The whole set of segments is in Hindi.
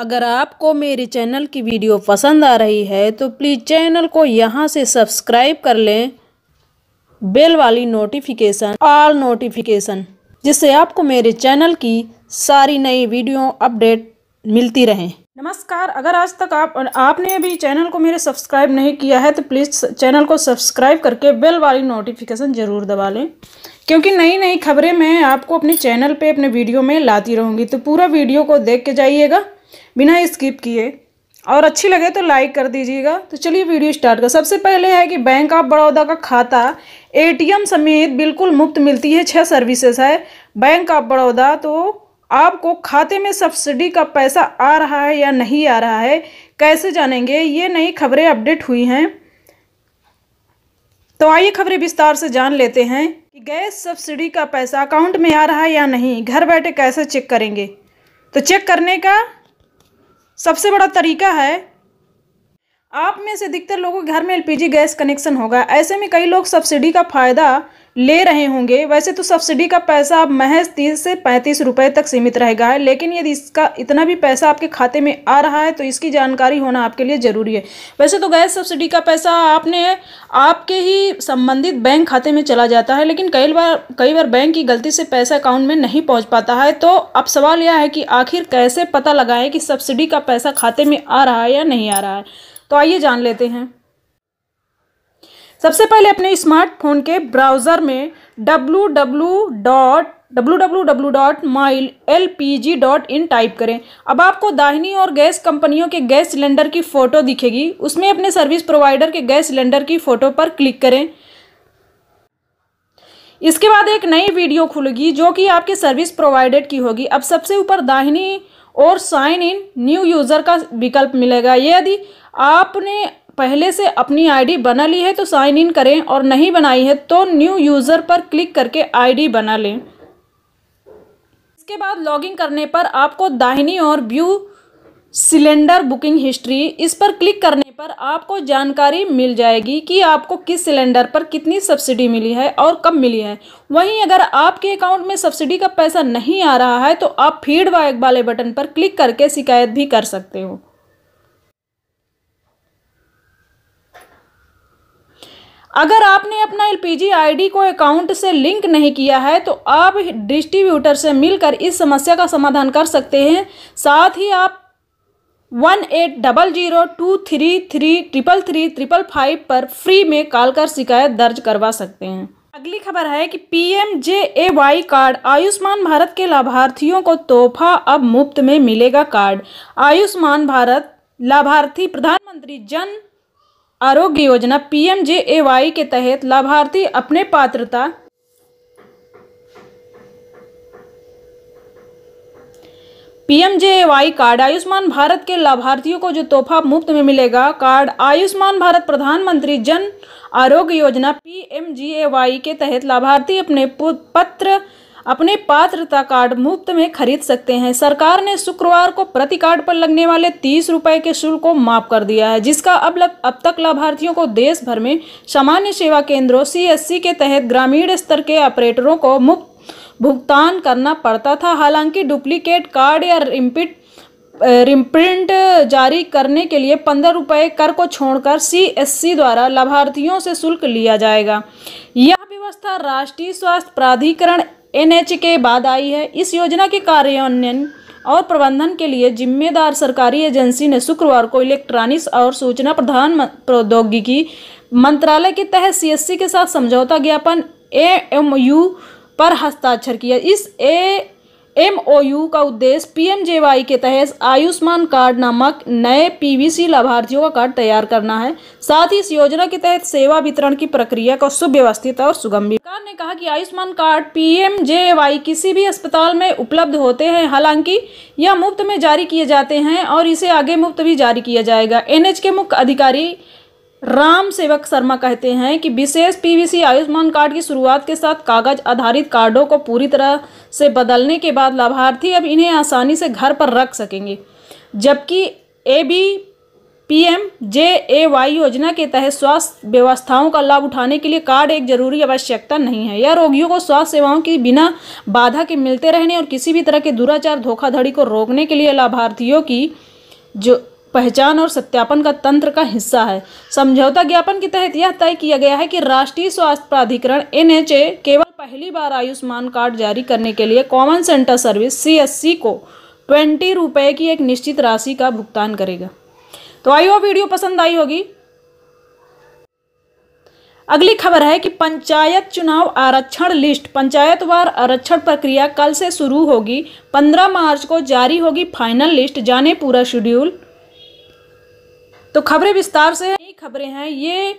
अगर आपको मेरे चैनल की वीडियो पसंद आ रही है तो प्लीज़ चैनल को यहाँ से सब्सक्राइब कर लें बेल वाली नोटिफिकेशन ऑल नोटिफिकेशन जिससे आपको मेरे चैनल की सारी नई वीडियो अपडेट मिलती रहें नमस्कार अगर आज तक आप आपने अभी चैनल को मेरे सब्सक्राइब नहीं किया है तो प्लीज़ चैनल को सब्सक्राइब करके बेल वाली नोटिफिकेशन ज़रूर दबा लें क्योंकि नई नई खबरें मैं आपको अपने चैनल पे अपने वीडियो में लाती रहूँगी तो पूरा वीडियो को देख के जाइएगा बिना स्किप किए और अच्छी लगे तो लाइक कर दीजिएगा तो चलिए वीडियो स्टार्ट कर सबसे पहले है कि बैंक ऑफ बड़ौदा का खाता एटीएम समेत बिल्कुल मुफ्त मिलती है छह सर्विसेज है बैंक ऑफ बड़ौदा तो आपको खाते में सब्सिडी का पैसा आ रहा है या नहीं आ रहा है कैसे जानेंगे ये नई खबरें अपडेट हुई हैं तो आइए खबरें विस्तार से जान लेते हैं कि गैस सब्सिडी का पैसा अकाउंट में आ रहा है या नहीं घर बैठे कैसे चेक करेंगे तो चेक करने का सबसे बड़ा तरीका है आप में से अधिकतर लोगों के घर में एलपीजी गैस कनेक्शन होगा ऐसे में कई लोग सब्सिडी का फ़ायदा ले रहे होंगे वैसे तो सब्सिडी का पैसा अब महज तीस से पैंतीस रुपए तक सीमित रहेगा है लेकिन यदि इसका इतना भी पैसा आपके खाते में आ रहा है तो इसकी जानकारी होना आपके लिए ज़रूरी है वैसे तो गैस सब्सिडी का पैसा आपने आपके ही संबंधित बैंक खाते में चला जाता है लेकिन कई बार कई बार बैंक की गलती से पैसा अकाउंट में नहीं पहुँच पाता है तो अब सवाल यह है कि आखिर कैसे पता लगाएं कि सब्सिडी का पैसा खाते में आ रहा है या नहीं आ रहा है तो आइए जान लेते हैं सबसे पहले अपने स्मार्टफोन के ब्राउज़र में W W dot W W W dot L P G dot in type करें अब आपको दाहिनी और गैस कंपनियों के गैस सिलेंडर की फ़ोटो दिखेगी उसमें अपने सर्विस प्रोवाइडर के गैस सिलेंडर की फ़ोटो पर क्लिक करें इसके बाद एक नई वीडियो खुलेगी जो कि आपके सर्विस प्रोवाइडेड की होगी अब सबसे ऊपर दाहिनी और साइन इन न्यू यूज़र का विकल्प मिलेगा यदि आपने पहले से अपनी आईडी बना ली है तो साइन इन करें और नहीं बनाई है तो न्यू यूज़र पर क्लिक करके आईडी बना लें इसके बाद लॉगिन करने पर आपको दाहिनी और व्यू सिलेंडर बुकिंग हिस्ट्री इस पर क्लिक करने पर आपको जानकारी मिल जाएगी कि आपको किस सिलेंडर पर कितनी सब्सिडी मिली है और कब मिली है वहीं अगर आपके अकाउंट में सब्सिडी का पैसा नहीं आ रहा है तो आप फीडबैक वाले बटन पर क्लिक करके शिकायत भी कर सकते हो अगर आपने अपना एलपीजी आईडी को अकाउंट से लिंक नहीं किया है तो आप डिस्ट्रीब्यूटर से मिलकर इस समस्या का समाधान कर सकते हैं साथ ही आप one eight double zero two three three triple three triple five पर फ्री में कॉल कर शिकायत दर्ज करवा सकते हैं अगली खबर है कि M J A Y card Ayushman Bharat के लाभार्थियों को तोहफा अब मुफ्त में मिलेगा कार्ड आयुष्मान भारत लाभार्थी प्रधानमंत्री जन आरोग्य योजना पीएमजेएवाई के तहत लाभार्थी अपने पात्रता पीएमजेएवाई कार्ड आयुष्मान भारत के लाभार्थियों को जो तोहफा मुफ्त में मिलेगा कार्ड आयुष्मान भारत प्रधानमंत्री जन आरोग्य योजना पीएमजीएवाई के तहत लाभार्थी अपने पत्र अपने पात्रता कार्ड मुफ्त में खरीद सकते हैं सरकार ने शुक्रवार को प्रति कार्ड पर लगने वाले तीस रुपए के शुल्क को माफ कर दिया है जिसका अब लग, अब तक लाभार्थियों को देश भर में सामान्य सेवा केंद्रों सीएससी के तहत ग्रामीण स्तर के ऑपरेटरों को मुफ्त भुगतान करना पड़ता था हालांकि डुप्लीकेट कार्ड या रिमपिट रिमप्रिंट जारी करने के लिए पंद्रह रुपये कर को छोड़कर सीएससी द्वारा लाभार्थियों से शुल्क लिया जाएगा यह व्यवस्था राष्ट्रीय स्वास्थ्य प्राधिकरण एन के बाद आई है इस योजना के कार्यान्वयन और प्रबंधन के लिए जिम्मेदार सरकारी एजेंसी ने शुक्रवार को इलेक्ट्रॉनिक्स और सूचना प्रधान प्रौद्योगिकी मंत्रालय के तहत सीएससी के साथ समझौता ज्ञापन एएमयू पर हस्ताक्षर किया इस ए एमओयू का उद्देश्य पीएमजेवाई के तहत आयुष्मान कार्ड नामक नए पीवीसी लाभार्थियों का कार्ड तैयार करना है साथ ही इस योजना के तहत सेवा वितरण की प्रक्रिया को सुव्यवस्थित और सुगम सरकार ने कहा कि आयुष्मान कार्ड पीएमजेवाई किसी भी अस्पताल में उपलब्ध होते हैं हालांकि यह मुफ्त में जारी किए जाते हैं और इसे आगे मुफ्त भी जारी किया जाएगा एन के मुख्य अधिकारी राम सेवक शर्मा कहते हैं कि विशेष पीवीसी आयुष्मान कार्ड की शुरुआत के साथ कागज आधारित कार्डों को पूरी तरह से बदलने के बाद लाभार्थी अब इन्हें आसानी से घर पर रख सकेंगे जबकि A B P M J A Y योजना के तहत स्वास्थ्य व्यवस्थाओं का लाभ उठाने के लिए कार्ड एक जरूरी आवश्यकता नहीं है यह रोगियों को स्वास्थ्य सेवाओं की बिना बाधा के मिलते रहने और किसी भी तरह के दुराचार धोखाधड़ी को रोकने के लिए लाभार्थियों की जो पहचान और सत्यापन का तंत्र का हिस्सा है समझौता ज्ञापन के तहत यह तय किया गया है कि राष्ट्रीय स्वास्थ्य प्राधिकरण एन केवल पहली बार आयुष्मान कार्ड जारी करने के लिए कॉमन सेंटर सर्विस सी को ट्वेंटी रुपये की एक निश्चित राशि का भुगतान करेगा तो आई होप वीडियो पसंद आई होगी अगली खबर है कि पंचायत चुनाव आरक्षण लिस्ट पंचायतवार आरक्षण प्रक्रिया कल से शुरू होगी 15 मार्च को जारी होगी फाइनल लिस्ट जाने पूरा शेड्यूल तो खबरें विस्तार से ये खबरें हैं ये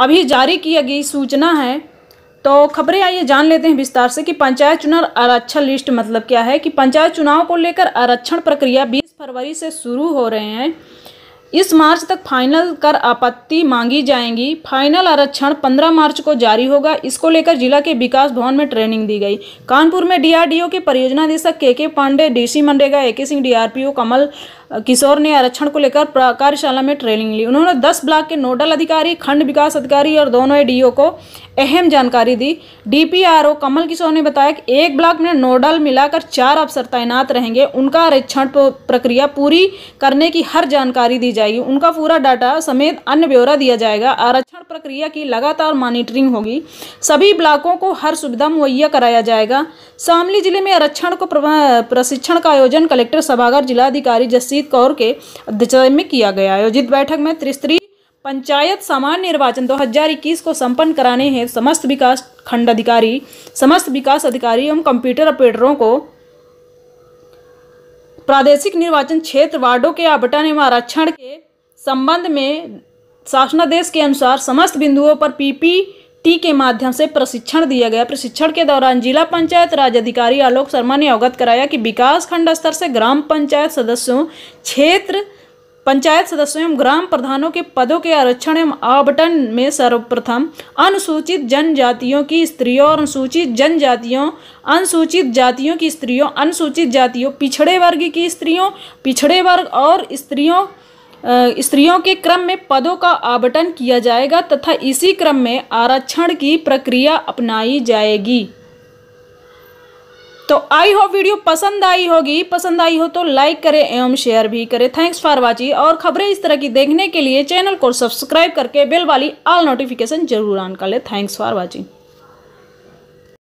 अभी जारी की गई सूचना है तो खबरें आइए जान लेते हैं विस्तार से कि पंचायत चुनाव आरक्षण लिस्ट मतलब क्या है कि पंचायत चुनाव को लेकर आरक्षण प्रक्रिया 20 फरवरी से शुरू हो रहे हैं इस मार्च तक फाइनल कर आपत्ति मांगी जाएंगी फाइनल आरक्षण 15 मार्च को जारी होगा इसको लेकर जिला के विकास भवन में ट्रेनिंग दी गई कानपुर में डीआरडीओ के परियोजना निदेशक के के पांडे डीसी मंडेगा ए के सिंह डीआरपीओ कमल किशोर ने आरक्षण को लेकर कार्यशाला में ट्रेनिंग ली उन्होंने दस ब्लॉक के नोडल अधिकारी खंड विकास अधिकारी और दोनों डीओ को अहम जानकारी दी डीपीआरओ कमल किशोर ने बताया कि एक ब्लॉक में नोडल मिलाकर चार अफसर तैनात रहेंगे उनका आरक्षण प्रक्रिया पूरी करने की हर जानकारी दी जाएगी उनका पूरा डाटा समेत अन्य ब्यौरा दिया जाएगा आरक्षण प्रक्रिया की लगातार मॉनिटरिंग होगी सभी ब्लॉकों को हर सुविधा मुहैया कराया जाएगा शामली जिले में आरक्षण को प्रशिक्षण का आयोजन कलेक्टर सभागार जिलाधिकारी जस्सी जगसीत कौर के अध्यक्षता में किया गया आयोजित बैठक में त्रिस्तरीय पंचायत सामान्य निर्वाचन 2021 को संपन्न कराने हैं समस्त विकास खंड अधिकारी समस्त विकास अधिकारी एवं कंप्यूटर ऑपरेटरों को प्रादेशिक निर्वाचन क्षेत्र वार्डों के आवटन एवं आरक्षण के संबंध में शासनादेश के अनुसार समस्त बिंदुओं पर पीपी टी के माध्यम से प्रशिक्षण दिया गया प्रशिक्षण के दौरान जिला पंचायत राज अधिकारी आलोक शर्मा ने अवगत कराया कि विकास खंड स्तर से ग्राम पंचायत सदस्यों क्षेत्र पंचायत सदस्यों एवं ग्राम प्रधानों के पदों के आरक्षण एवं आवंटन में सर्वप्रथम अनुसूचित जनजातियों की स्त्रियों और अनुसूचित जनजातियों अनुसूचित जातियों की स्त्रियों अनुसूचित जातियों पिछड़े वर्ग की स्त्रियों पिछड़े वर्ग और स्त्रियों स्त्रियों के क्रम में पदों का आवंटन किया जाएगा तथा इसी क्रम में आरक्षण की प्रक्रिया अपनाई जाएगी तो आई होप वीडियो पसंद आई होगी पसंद आई हो तो लाइक करें एवं शेयर भी करें थैंक्स फॉर वाचिंग और खबरें इस तरह की देखने के लिए चैनल को सब्सक्राइब करके बेल वाली ऑल नोटिफिकेशन जरूर ऑन कर लें थैंक्स फॉर वाचिंग